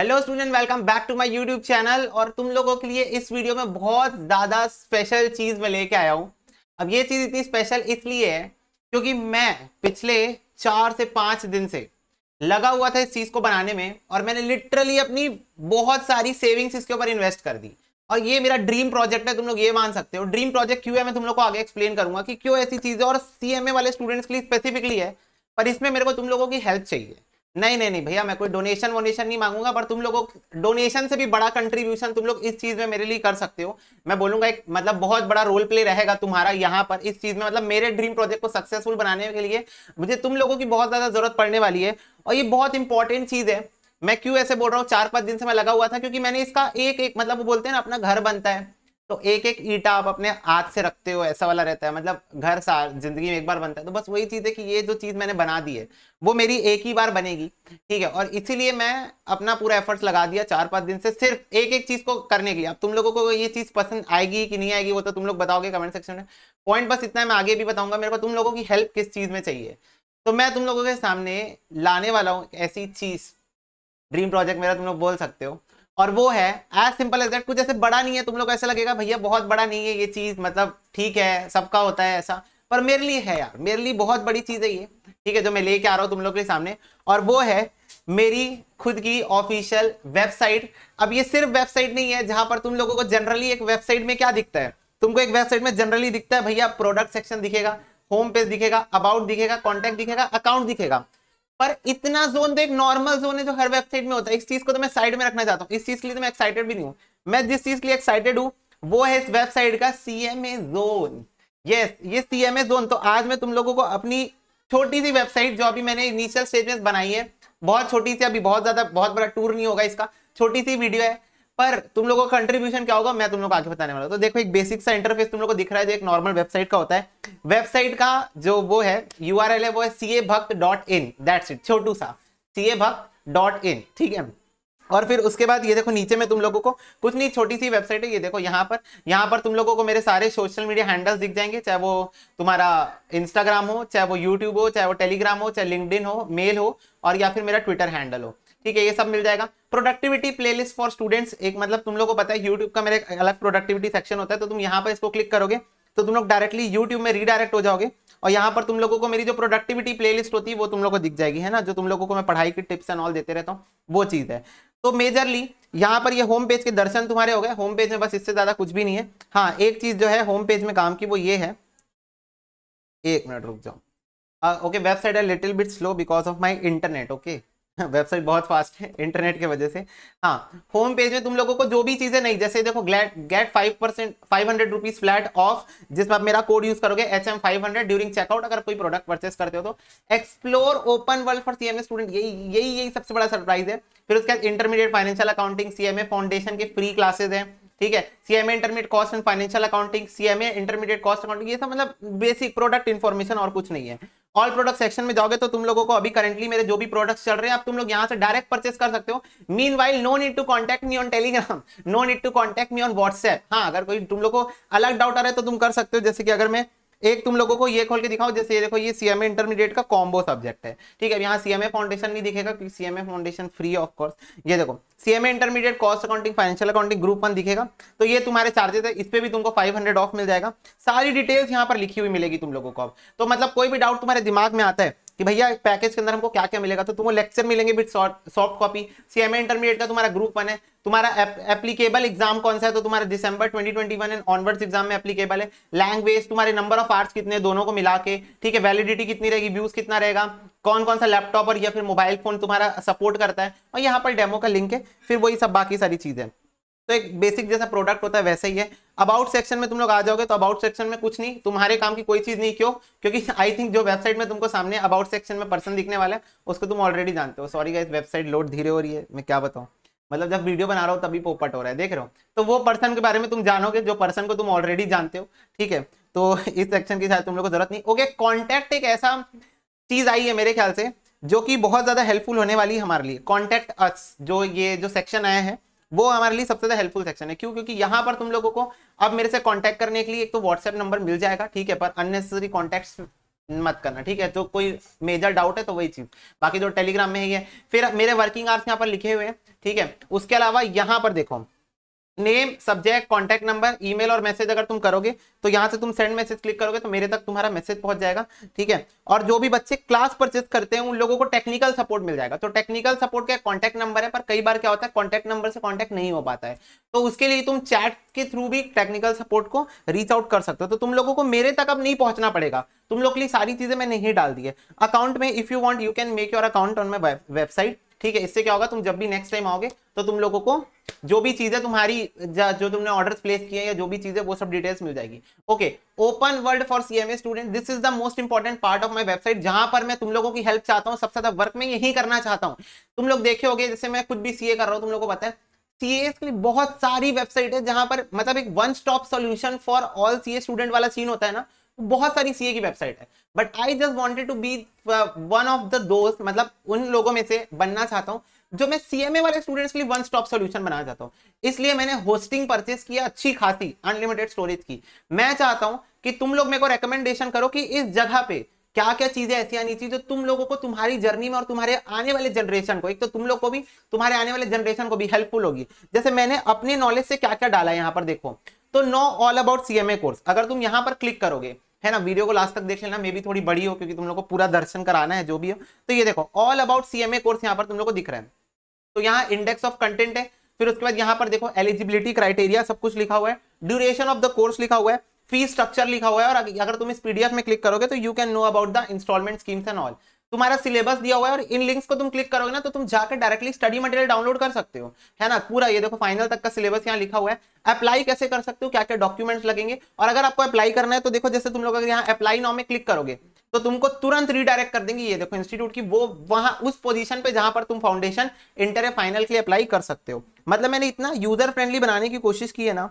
hello student welcome back to my YouTube channel और तुम लोगों के लिए इस वीडियो में बहुत ज़्यादा स्पेशल चीज़ मैं लेके आया हूँ अब ये चीज़ इतनी स्पेशल इसलिए है क्योंकि मैं पिछले चार से पाँच दिन से लगा हुआ था इस चीज़ को बनाने में और मैंने लिटरली अपनी बहुत सारी सेविंग्स इसके ऊपर इन्वेस्ट कर दी और ये मेरा ड्रीम प्रोजेक्ट है तुम लोग ये मान सकते हो ड्रीम प्रोजेक्ट क्यों है मैं तुम लोग को आगे एक्सप्लेन करूंगा कि क्यों ऐसी चीज़ है और सी वाले स्टूडेंट्स के लिए स्पेसिफिकली है पर इसमें मेरे को तुम लोगों की हेल्प चाहिए नहीं नहीं नहीं भैया मैं कोई डोनेशन वोनेशन नहीं मांगूंगा पर तुम लोगों डोनेशन से भी बड़ा कंट्रीब्यूशन तुम लोग इस चीज में मेरे लिए कर सकते हो मैं बोलूंगा एक मतलब बहुत बड़ा रोल प्ले रहेगा तुम्हारा यहाँ पर इस चीज में मतलब मेरे ड्रीम प्रोजेक्ट को सक्सेसफुल बनाने के लिए मुझे तुम लोगों की बहुत ज्यादा जरूरत पड़ने वाली है और ये बहुत इंपॉर्टेंट चीज है मैं क्यों ऐसे बोल रहा हूँ चार पांच दिन से मैं लगा हुआ था क्योंकि मैंने इसका एक एक मतलब वो बोलते हैं ना अपना घर बनता है तो एक एक ईटा आप अपने हाथ से रखते हो ऐसा वाला रहता है मतलब घर सार जिंदगी में एक बार बनता है तो बस वही चीज़ है कि ये जो चीज़ मैंने बना दी है वो मेरी एक ही बार बनेगी ठीक है और इसीलिए मैं अपना पूरा एफर्ट्स लगा दिया चार पाँच दिन से सिर्फ एक एक चीज़ को करने के लिए अब तुम लोगों को ये चीज़ पसंद आएगी कि नहीं आएगी वो तो तुम लोग बताओगे कमेंट सेक्शन में पॉइंट बस इतना मैं आगे भी बताऊंगा मेरे को तुम लोगों की हेल्प किस चीज़ में चाहिए तो मैं तुम लोगों के सामने लाने वाला हूँ ऐसी चीज़ ड्रीम प्रोजेक्ट मेरा तुम लोग बोल सकते हो और वो है एज सिंपल एज दैट कुछ ऐसे बड़ा नहीं है तुम लोग ऐसा लगेगा भैया बहुत बड़ा नहीं है ये चीज मतलब ठीक है सबका होता है ऐसा पर मेरे लिए है यार मेरे लिए बहुत बड़ी चीज है ये ठीक है जो मैं लेके आ रहा हूँ तुम लोग के सामने और वो है मेरी खुद की ऑफिशियल वेबसाइट अब ये सिर्फ वेबसाइट नहीं है जहां पर तुम लोगों को जनरली एक वेबसाइट में क्या दिखता है तुमको एक वेबसाइट में जनरली दिखता है भैया प्रोडक्ट सेक्शन दिखेगा होम पेज दिखेगा अबाउट दिखेगा कॉन्टैक्ट दिखेगा अकाउंट दिखेगा पर इतना जोन तो एक नॉर्मल जोन है जो हर वेबसाइट में होता है इस चीज को तो मैं साइड में रखना चाहता हूँ इस चीज के लिए तो मैं एक्साइटेड भी नहीं हूँ मैं जिस चीज के लिए एक्साइटेड हूँ वो है इस वेबसाइट का सीएमए जोन यस ये सीएमए जोन तो आज मैं तुम लोगों को अपनी छोटी सी वेबसाइट जो अभी मैंने इनिशियल स्टेज में बनाई है बहुत छोटी सी अभी बहुत ज्यादा बहुत बड़ा टूर नहीं होगा इसका छोटी सी वीडियो है पर तुम लोगों का कंट्रीब्यूशन क्या होगा मैं तुम लोग आगे बताने वाला तो देखो एक बेसिक सा इंटरफेस तुम लोग को दिख रहा है जो एक नॉर्मल वेबसाइट का होता है वेबसाइट का जो वो है यू है वो है C Bhakt dot in that's it छोटू सा सी ए भक्त डॉट इन ठीक है और फिर उसके बाद ये देखो नीचे में तुम लोगों को कुछ नहीं छोटी सी वेबसाइट है ये देखो यहाँ पर यहाँ पर तुम लोगों को मेरे सारे सोशल मीडिया हैंडल्स दिख जाएंगे चाहे वो तुम्हारा इंस्टाग्राम हो चाहे वो यूट्यूब हो चाहे वो टेलीग्राम हो चाहे लिंकड हो मेल हो और या फिर मेरा ट्विटर हैंडल हो ठीक है ये सब मिल जाएगा प्रोडक्टिविटी प्लेलिस्ट फॉर स्टूडेंट्स एक मतलब तुम लोग को पता है यूट्यूब का मेरे अलग प्रोडक्टिविटी सेक्शन होता है तो तुम यहाँ पर इसको क्लिक करोगे तो तुम लोग डायरेक्टली यूट्यूब में रीडायरेक्ट हो जाओगे और यहाँ पर तुम लोगों को मेरी जो प्रोडक्टिविटी प्लेलिस्ट होती है वो तुम लोग को दिख जाएगी है ना जो तुम लोगों को मैं पढ़ाई की टिप्स एंड ऑल देते रहता हूँ वो चीज़ है तो मेजरली यहाँ पर ये यह होम पेज के दर्शन तुम्हारे हो गए होम पेज में बस इससे ज़्यादा कुछ भी नहीं है हाँ एक चीज़ जो है होम पेज में काम की वो ये है एक मिनट रुक जाओ ओके वेबसाइट है little bit slow because of my internet okay website बहुत फास्ट है इंटरनेट के वजह से हाँ होम पेज में तुम लोगों को जो भी चीजें नहीं जैसे देखो get five percent five hundred rupees flat off जिसमें आप मेरा कोड यूज करोगे H M five hundred during checkout अगर कोई प्रोडक्ट परचेस करते हो तो explore open world for CMA student यही यही यही सबसे बड़ा सरप्राइज है फिर उसके बाद intermediate financial accounting CMA foundation के फ्री क्लासेज है ठीक है CMA intermediate cost and financial accounting CMA intermediate cost accounting ये सब मतलब बेसिक प्रोडक्ट इन्फॉर्मेशन और कुछ नहीं है ऑल प्रोडक्ट सेक्शन में जाओगे तो तुम लोगों को अभी करेंटली मेरे जो भी प्रोडक्ट्स चल रहे हैं आप तुम लोग यहाँ से डायरेक्ट परचेस कर सकते हो meanwhile no need to contact me on Telegram no need to contact me on WhatsApp हाँ अगर कोई तुम लोग को अलग डाउट आ रहा है तो तुम कर सकते हो जैसे कि अगर मैं एक तुम लोगों को ये खोल के दिखाओ जैसे ये देखो ये सीएमए इंटरमीडिएट का कॉम्बो सब्जेक्ट है ठीक है यहाँ सीएमए फाउंडेशन नहीं दिखेगा क्योंकि CMA foundation free of course ये देखो CMA intermediate cost accounting financial accounting group one दिखेगा तो ये तुम्हारे चार्जेस है इस पर भी तुमको फाइव हंड्रेड ऑफ मिल जाएगा सारी डिटेल्स यहाँ पर लिखी हुई मिलेगी तुम लोगों को अब तो मतलब कोई भी डाउट तुम्हारे दिमाग में आता है कि भैया पैकेज के अंदर हमको क्या क्या मिलेगा तो तुम्हें लेक्चर मिलेंगे with soft copy CMA intermediate का तुम्हारा ग्रुप वन है तुम्हारा एप्लीकेबल एग्जाम कौन सा है तो तुम्हारा दिसंबर 2021 एंड ऑनवर्ड्स एग्जाम में एप्लीकेबल है लैंग्वेज तुम्हारे नंबर ऑफ आर्ट्स कितने दोनों को मिला के ठीक है वैलिडिटी कितनी रहेगी व्यूज कितना रहेगा कौन कौन सा लैपटॉप और या फिर मोबाइल फोन तुम्हारा सपोर्ट करता है और यहाँ पर डेमो का लिंक है फिर वही सब बाकी सारी चीजें तो एक बेसिक जैसा प्रोडक्ट होता है वैसे ही है अबाउट सेक्शन में तुम लोग आ जाओगे तो अबाउट सेक्शन में कुछ नहीं तुम्हारे काम की कोई चीज नहीं क्यों क्योंकि आई थिंक जो वेबसाइट में तुमको सामने अबाउट सेक्शन में पर्सन दिखने वाला है उसको तुम ऑलरेडी जानते हो सॉरी गाइस वेबसाइट लोड धीरे हो रही है मैं क्या बताऊँ मतलब जब वीडियो बना रहा हो तभी पोपट हो रहा है देख रहे हो तो वो पर्सन के बारे में तुम जानोगे जो पर्सन को तुम ऑलरेडी जानते हो ठीक है तो इस सेक्शन की शायद तुम लोग को जरूरत नहीं ओके कॉन्टैक्ट एक ऐसा चीज आई है मेरे ख्याल से जो कि बहुत ज्यादा हेल्पफुल होने वाली है हमारे लिए कॉन्टैक्ट अस जो ये जो सेक्शन आया है वो हमारे लिए सबसे ज्यादा हेल्पफुल सेक्शन है क्यों क्योंकि यहाँ पर तुम लोगों को अब मेरे से कॉन्टैक्ट करने के लिए एक तो व्हाट्सएप नंबर मिल जाएगा ठीक है पर अननेसेसरी कॉन्टैक्ट मत करना ठीक है तो कोई मेजर डाउट है तो वही चीज बाकी जो टेलीग्राम में है फिर मेरे वर्किंग आवर्स यहाँ पर लिखे हुए हैं ठीक है उसके अलावा यहाँ पर देखो name subject contact number email और मैसेज अगर तुम करोगे तो यहाँ से तुम सेंड मैसेज क्लिक करोगे तो मेरे तक तुम्हारा मैसेज पहुंच जाएगा ठीक है और जो भी बच्चे क्लास परचेज करते हैं उन लोगों को टेक्निकल सपोर्ट मिल जाएगा तो टेक्निकल सपोर्ट क्या कॉन्टैक्ट नंबर है पर कई बार क्या होता है कॉन्टैक्ट नंबर से कॉन्टैक्ट नहीं हो पाता है तो उसके लिए तुम चैट के थ्रू भी टेक्निकल सपोर्ट को रीच आउट कर सकते हो तो तुम लोगों को मेरे तक अब नहीं पहुंचना पड़ेगा तुम लोग के लिए सारी चीजें मैंने ही डाल दी है अकाउंट में if you want you can make your account on my website ठीक है इससे क्या होगा तुम जब भी नेक्स्ट टाइम आओगे तो तुम लोगों को जो भी चीजें तुम्हारी जो तुमने ऑर्डर प्लेस किए या जो भी चीजें वो सब डिटेल्स मिल जाएगी okay open world for CMA student this is the most important part of my website जहां पर मैं तुम लोगों की हेल्प चाहता हूँ सबसे ज्यादा वर्क में यही करना चाहता हूँ तुम लोग देखे होगे जैसे मैं खुद भी सीए कर रहा हूँ तुम लोग को पता है सीए के लिए बहुत सारी वेबसाइट है जहां पर मतलब एक one stop solution for all CA student वाला सीन होता है ना बहुत सारी सीए की वेबसाइट है but I just wanted to be one of the दोस्त मतलब उन लोगों में से बनना चाहता हूँ जो मैं सीएमए वाले स्टूडेंट्स के लिए वन स्टॉप सोल्यूशन बनाना चाहता हूँ इसलिए मैंने होस्टिंग परचेस किया अच्छी खासी अनलिमिटेड स्टोरेज की मैं चाहता हूँ कि तुम लोग मेरे को रिकमेंडेशन करो कि इस जगह पे क्या क्या चीजें ऐसी आनी चाहिए जो तुम लोगों को तुम्हारी जर्नी में और तुम्हारे आने वाले जनरेशन को एक तो तुम लोग को भी तुम्हारे आने वाले जनरेशन को भी हेल्पफुल होगी जैसे मैंने अपने नॉलेज से क्या क्या डाला है यहाँ पर देखो तो know all about CMA course अगर तुम यहाँ पर क्लिक करोगे है ना वीडियो को लास्ट तक देख लेना मे भी थोड़ी बड़ी हो क्योंकि तुम लोग को पूरा दर्शन कराना है जो भी हो तो ये देखो ऑल अबाउट सीएमए कोर्स यहाँ पर तुम लोग को दिख रहा है तो यहाँ इंडेक्स ऑफ कंटेंट है फिर उसके बाद यहाँ पर देखो एलिजिबिलिटी क्राइटेरिया सब कुछ लिखा हुआ है ड्यूरेशन ऑफ द कोर्स लिखा हुआ है फी स्ट्रक्चर लिखा हुआ है और अगर तुम इस पीडीएफ में क्लिक करोगे तो you can know about the installment schemes and all तुम्हारा सिलेबस दिया हुआ है और इन लिंक्स को तुम क्लिक करोगे ना तो तुम जाकर डायरेक्टली स्टडी मटेरियल डाउनलोड कर सकते हो है ना पूरा ये देखो फाइनल तक का सिलेबस यहाँ लिखा हुआ है अप्लाई कैसे कर सकते हो क्या क्या डॉक्यूमेंट्स लगेंगे और अगर आपको अप्लाई करना है तो देखो जैसे तुम लोग अगर यहाँ अप्लाई नाउ में क्लिक करोगे तो तुमको तुरंत रीडायरेक्ट कर देंगे ये देखो इंस्टीट्यूट की वो वहां उस पोजीशन पे जहां पर तुम फाउंडेशन इंटर फाइनल के लिए अप्लाई कर सकते हो मतलब मैंने इतना यूजर फ्रेंडली बनाने की कोशिश की है ना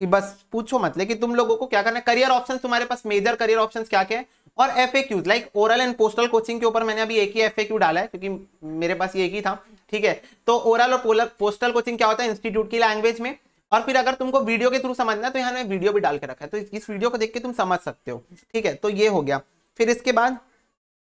कि बस पूछो मतलब कि तुम लोगों को क्या करना है करियर ऑप्शंस तुम्हारे पास मेजर करियर ऑप्शंस क्या क्या है और F A Qs like oral and postal coaching के ऊपर मैंने अभी एक ही एफ ए क्यू डाला है क्योंकि मेरे पास ये एक ही था ठीक है तो ओरल और पोस्टल कोचिंग क्या होता है इंस्टीट्यूट की लैंग्वेज में और फिर अगर तुमको वीडियो के थ्रू समझना है तो यहाँ मैंने वीडियो भी डाल के रखा है तो इस वीडियो को देख के तुम समझ सकते हो ठीक है तो ये हो गया फिर इसके बाद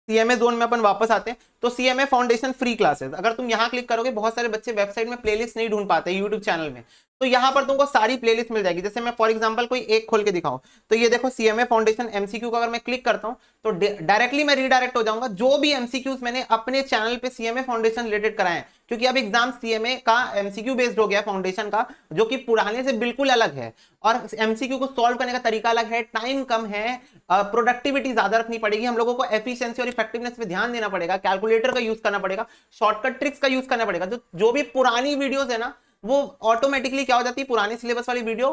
सीएमए जोन में अपन वापस आते हैं तो सीएमए फाउंडेशन फ्री क्लासेस अगर तुम यहाँ क्लिक करोगे बहुत सारे बच्चे वेबसाइट में प्लेलिस्ट नहीं ढूंढ पाते यूट्यूब चैनल में तो यहाँ पर तुमको सारी प्लेलिस्ट मिल जाएगी जैसे मैं फॉर एग्जांपल कोई एक खोल के दिखाऊं तो ये देखो सीएमए फाउंडेशन एमसीक्यू का अगर मैं क्लिक करता हूँ तो डायरेक्टली मैं रीडायरेक्ट हो जाऊंगा जो भी एमसीक्यूज मैंने अपने चैनल पे सीएमए फाउंडेशन रिलेटेड कराए क्योंकि अब एग्जाम सीएमए का एमसीक्यू बेस्ड हो गया फाउंडेशन का जो कि पुराने से बिल्कुल अलग है और एमसीक्यू को सॉल्व करने का तरीका अलग है टाइम कम है प्रोडक्टिविटी ज्यादा रखनी पड़ेगी हम लोगों को एफिशिएंसी और इफेक्टिवनेस पे ध्यान देना पड़ेगा कैलकुलेटर का यूज करना पड़ेगा शॉर्टकट ट्रिक्स का यूज करना पड़ेगा जो जो भी पुरानी वीडियोज है ना वो ऑटोमेटिकली क्या हो जाती है पुराने सिलेबस वाली वीडियो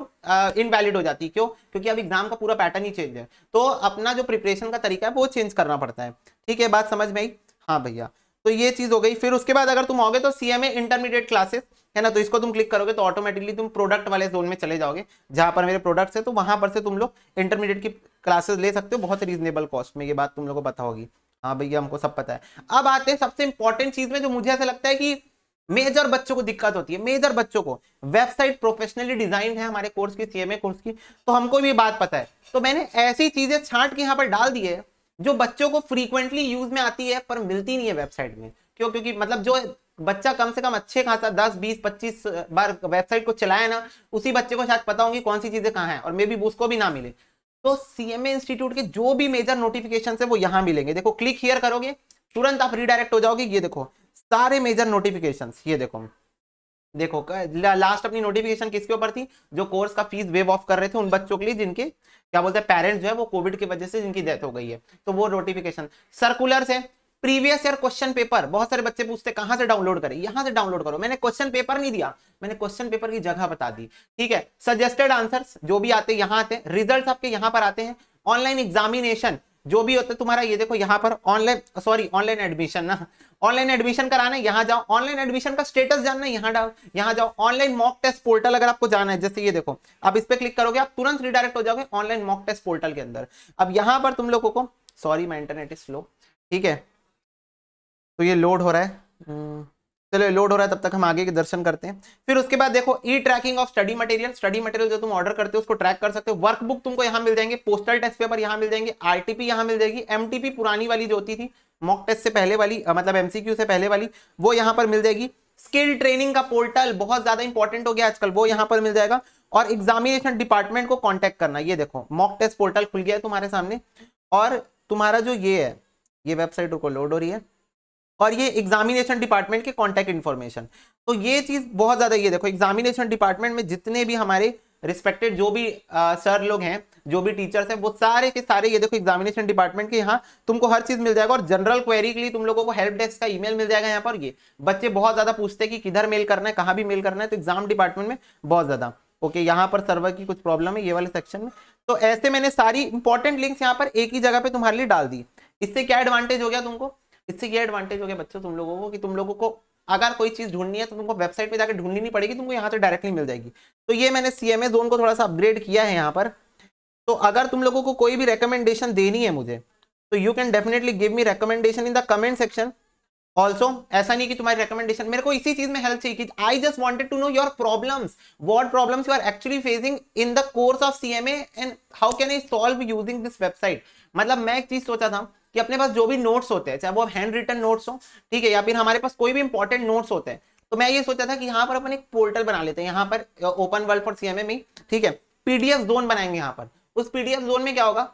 इनवैलिड हो जाती है क्यों क्योंकि अब एग्जाम का पूरा पैटर्न ही चेंज है तो अपना जो प्रिपरेशन का तरीका है वो चेंज करना पड़ता है ठीक है बात समझ में आई हाँ भैया तो ये चीज हो गई फिर उसके बाद अगर तुम आओगे तो सीएमए इंटरमीडिएट क्लासेस है ना तो इसको तुम क्लिक करोगे तो ऑटोमेटिकली तुम प्रोडक्ट वाले जोन में चले जाओगे जहां पर मेरे प्रोडक्ट्स है तो वहां पर से तुम लोग इंटरमीडिएट की क्लासेस ले सकते हो बहुत रीजनेबल कॉस्ट में ये बात तुम लोग को पता होगी हाँ भैया हमको सब पता है अब आते हैं सबसे इंपॉर्टेंट चीज में जो मुझे ऐसा लगता है कि मेजर बच्चों को दिक्कत होती है मेजर बच्चों को वेबसाइट प्रोफेशनली डिजाइन है हमारे कोर्स की सीएमए कोर्स की तो हमको भी बात पता है तो मैंने ऐसी चीजें छांट के यहाँ पर डाल दी है जो बच्चों को फ्रीक्वेंटली यूज में आती है पर मिलती नहीं है वेबसाइट में क्यों क्योंकि मतलब जो बच्चा कम से कम अच्छे खासा दस बीस पच्चीस बार वेबसाइट को चलाया ना उसी बच्चे को शायद पता होगी कौन सी चीजें कहाँ है और मे बी उसको भी ना मिले तो सीएमए इंस्टीट्यूट के जो भी मेजर नोटिफिकेशन है वो यहाँ मिलेंगे देखो क्लिक हियर करोगे तुरंत आप रिडायरेक्ट हो जाओगे ये देखो सारे मेजर नोटिफिकेशन ये देखो देखो लास्ट अपनी नोटिफिकेशन किसके ऊपर थी जो कोर्स का फीस वेव ऑफ कर रहे थे उन बच्चों के लिए जिनके क्या बोलते हैं पेरेंट्स जो है वो कोविड की वजह से जिनकी डेथ हो गई है तो वो नोटिफिकेशन सर्कुलर से प्रीवियस ईयर क्वेश्चन पेपर बहुत सारे बच्चे पूछते हैं कहां से डाउनलोड करें यहां से डाउनलोड करो मैंने क्वेश्चन पेपर नहीं दिया मैंने क्वेश्चन पेपर की जगह बता दी ठीक है सजेस्टेड आंसर्स जो भी आते हैं यहां आते हैं रिजल्ट आपके यहां पर आते हैं ऑनलाइन एग्जामिनेशन जो भी होता है तुम्हारा ये देखो यहाँ पर ऑनलाइन सॉरी ऑनलाइन एडमिशन ना ऑनलाइन एडमिशन कराना है यहाँ जाओ ऑनलाइन एडमिशन का स्टेटस जानना है यहाँ डाल यहाँ जाओ ऑनलाइन मॉक टेस्ट पोर्टल अगर आपको जाना है जैसे ये देखो आप इस पर क्लिक करोगे आप तुरंत रिडायरेक्ट हो जाओगे ऑनलाइन मॉक टेस्ट पोर्टल के अंदर अब यहाँ पर तुम लोगों को सॉरी मैं इंटरनेट इज स्लो ठीक है तो ये लोड हो रहा है hmm, चलो लोड हो रहा है तब तक हम आगे के दर्शन करते हैं फिर उसके बाद देखो e tracking of study material study material जो तुम ऑर्डर करते हो उसको ट्रैक कर सकते हो वर्कबुक तुमको यहाँ मिल जाएंगे पोस्टल टेस्ट पेपर यहाँ मिल जाएंगे आरटीपी यहाँ मिल जाएगी एमटीपी पुरानी वाली जो होती थी मॉक टेस्ट से पहले वाली मतलब एमसीक्यू से पहले वाली वो यहाँ पर मिल जाएगी स्किल ट्रेनिंग का पोर्टल बहुत ज्यादा इंपॉर्टेंट हो गया आजकल वो यहाँ पर मिल जाएगा और एग्जामिनेशन डिपार्टमेंट को कॉन्टेक्ट करना ये देखो मॉक टेस्ट पोर्टल खुल गया है तुम्हारे सामने और तुम्हारा जो ये है ये वेबसाइट को लोड हो रही है और ये एग्जामिनेशन डिपार्टमेंट के कॉन्टैक्ट इन्फॉर्मेशन तो ये चीज़ बहुत ज़्यादा ये देखो एग्जामिनेशन डिपार्टमेंट में जितने भी हमारे रिस्पेक्टेड जो भी आ, सर लोग हैं जो भी टीचर्स हैं वो सारे के सारे ये देखो एग्जामिनेशन डिपार्टमेंट के यहाँ तुमको हर चीज़ मिल जाएगा और जनरल क्वेरी के लिए तुम लोगों को हेल्प डेस्क का ईमेल मिल जाएगा यहाँ पर ये बच्चे बहुत ज़्यादा पूछते हैं कि किधर मेल करना है कहाँ भी मेल करना है तो एग्जाम डिपार्टमेंट में बहुत ज़्यादा ओके यहाँ पर सर्वर की कुछ प्रॉब्लम है ये वाले सेक्शन में तो ऐसे मैंने सारी इंपॉर्टेंट लिंक्स यहाँ पर एक ही जगह पर तुम्हारे लिए डाल दी इससे क्या एडवांटेज हो गया तुमको इससे ये एडवांटेज हो गया बच्चों तुम लोगों को कि तुम लोगों को अगर कोई चीज ढूंढनी है तो तुमको वेबसाइट पे जाकर ढूंढनी नहीं पड़ेगी तुमको यहाँ से डायरेक्टली मिल जाएगी तो ये मैंने सी एम जोन को थोड़ा सा अपग्रेड किया है यहाँ पर तो अगर तुम लोगों को कोई भी रिकमेंडेशन देनी है मुझे तो you can definitely give me recommendation in the comment section also ऐसा नहीं कि तुम्हारी रिकमेंडेशन मेरे को इसी चीज में हेल्प चाहिए कि I just wanted to know your problem what problem you are actually facing in the course of C M A and how can I solve using this website मतलब मैं एक चीज सोचा था कि अपने पास जो भी नोट्स होते हैं चाहे वो हैंड रिटन नोट्स हो ठीक है या फिर हमारे पास कोई भी इंपॉर्टेंट नोट्स होते हैं तो मैं ये सोचा था कि यहाँ पर अपन एक पोर्टल बना लेते हैं यहाँ पर ओपन वर्ल्ड फॉर सीएमए में ठीक है पीडीएफ जोन बनाएंगे यहाँ पर उस पीडीएफ जोन में क्या होगा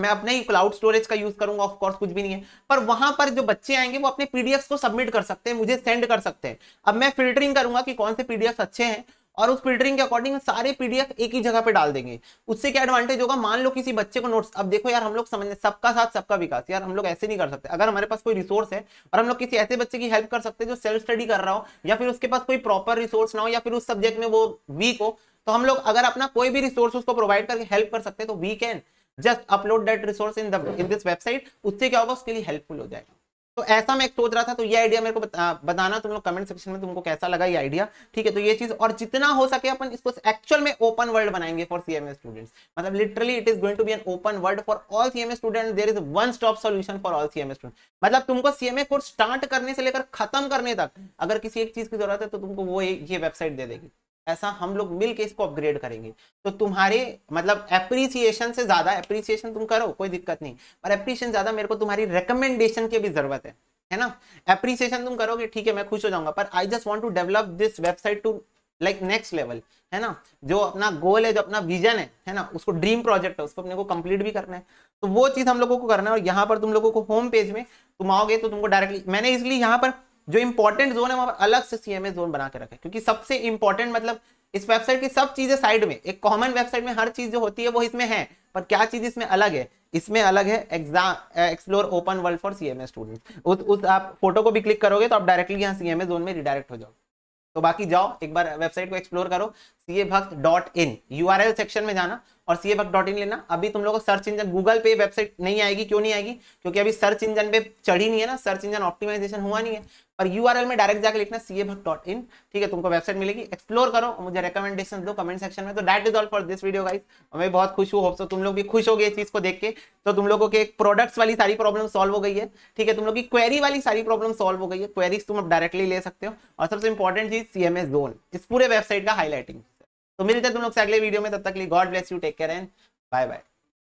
मैं अपने ही क्लाउड स्टोरेज का यूज करूंगा ऑफ कोर्स कुछ भी नहीं है पर वहां पर जो बच्चे आएंगे वो अपने पीडीएफ को सबमिट कर सकते हैं मुझे सेंड कर सकते हैं अब मैं फिल्टरिंग करूंगा कि कौन से पीडीएफ अच्छे हैं और उस फिल्टरिंग के अकॉर्डिंग सारे पीडीएफ एक ही जगह पे डाल देंगे उससे क्या एडवांटेज होगा मान लो किसी बच्चे को नोट्स अब देखो यार हम लोग समझ सबका साथ सबका विकास यार हम लोग ऐसे नहीं कर सकते अगर हमारे पास कोई रिसोर्स है और हम लोग किसी ऐसे बच्चे की हेल्प कर सकते जो सेल्फ स्टडी कर रहा हो या फिर उसके पास कोई प्रॉपर रिसोर्स ना हो या फिर उस सब्जेक्ट में वो वीक हो तो हम लोग अगर अपना कोई भी रिसोर्स उसको प्रोवाइड करके हेल्प कर सकते तो we can just upload that resource in this website उससे क्या होगा उसके लिए हेल्पफुल हो जाएगा तो ऐसा मैं एक सोच रहा था तो ये आइडिया मेरे को बताना तुम लोग कमेंट सेक्शन में तुमको कैसा लगा ये आइडिया ठीक है तो ये चीज और जितना हो सके अपन इसको एक्चुअल में ओपन वर्ल्ड बनाएंगे फॉर सीएमए स्टूडेंट्स मतलब literally it is going to be an open world for all CMA student there is one stop solution for all CMA student मतलब तुमको सीएमए कोर्स स्टार्ट करने से लेकर खत्म करने तक अगर किसी एक चीज की जरूरत है तो तुमको वो ये वेबसाइट दे देगी ऐसा हम लोग मिल के इसको अपग्रेड करेंगे तो तुम्हारे मतलब अप्रिसिएशन से ज्यादा अप्रिसिएशन तुम करो कोई दिक्कत नहीं पर अप्रिसिएशन ज्यादा मेरे को तुम्हारी रिकमेंडेशन की भी जरूरत है है ना अप्रिसिएशन तुम करोगे ठीक है मैं खुश हो जाऊंगा पर I just want to develop this website to like next level है ना जो अपना गोल है जो अपना विजन है है ना उसको ड्रीम प्रोजेक्ट है उसको अपने को कंप्लीट भी करना है तो वो चीज हम लोगों को करना है और यहाँ पर तुम लोगों को होम पेज में तुम आओगे तो तुमको डायरेक्टली मैंने इसलिए यहाँ पर जो इंपॉर्टेंट जोन है वहां पर अलग से सीएमए जोन बना के रखे क्योंकि सबसे इंपॉर्टेंट मतलब इस वेबसाइट की सब चीजें साइड में एक कॉमन वेबसाइट में हर चीज जो होती है वो इसमें है पर क्या चीज इसमें अलग है इसमें अलग है exam explore open world for CMA student उस उस आप फोटो को भी क्लिक करोगे तो आप डायरेक्टली यहाँ सीएमए जोन में रिडायरेक्ट हो जाओ तो बाकी जाओ एक बार वेबसाइट को एक्सप्लोर करो C A Bhakt dot in U R L section में जाना और सी ए भक्त डॉट इन लेना अभी तुम लोग सर्च इंजन गूगल पे वेबसाइट नहीं आएगी क्यों नहीं आएगी क्योंकि अभी सर्च इंजन पे चढ़ी नहीं है ना सर्च इंजन ऑप्टिमाइजेशन हुआ नहीं है पर यू आर एल में डायरेक्ट जाकर लिखना सी ए भक्त डॉट इन ठीक है तुमको वेबसाइट मिलेगी एक्सप्लोर करो मुझे रिकमेंडेशन दो कमेंट सेक्शन में तो that is all for this video guys मैं बहुत खुश हूँ होप तुम लोग भी खुश हो गए इस चीज को देख के तो तुम लोगों के प्रोडक्ट्स वाली सारी प्रॉब्लम सॉल्व हो गई है ठीक है तुम लोग की क्वेरी वाली सारी प्रॉब्लम सॉल्व हो गई है क्वेरीज तुम अब डायरेक्टली ले सकते हो और सबसे इंपॉर्टेंट चीज सी एम एस जोन इस पूरे वेबसाइट का हाईलाइटिंग तो मिलते हैं तुम लोग से अगले वीडियो में तब तक लिए God bless you take care and bye bye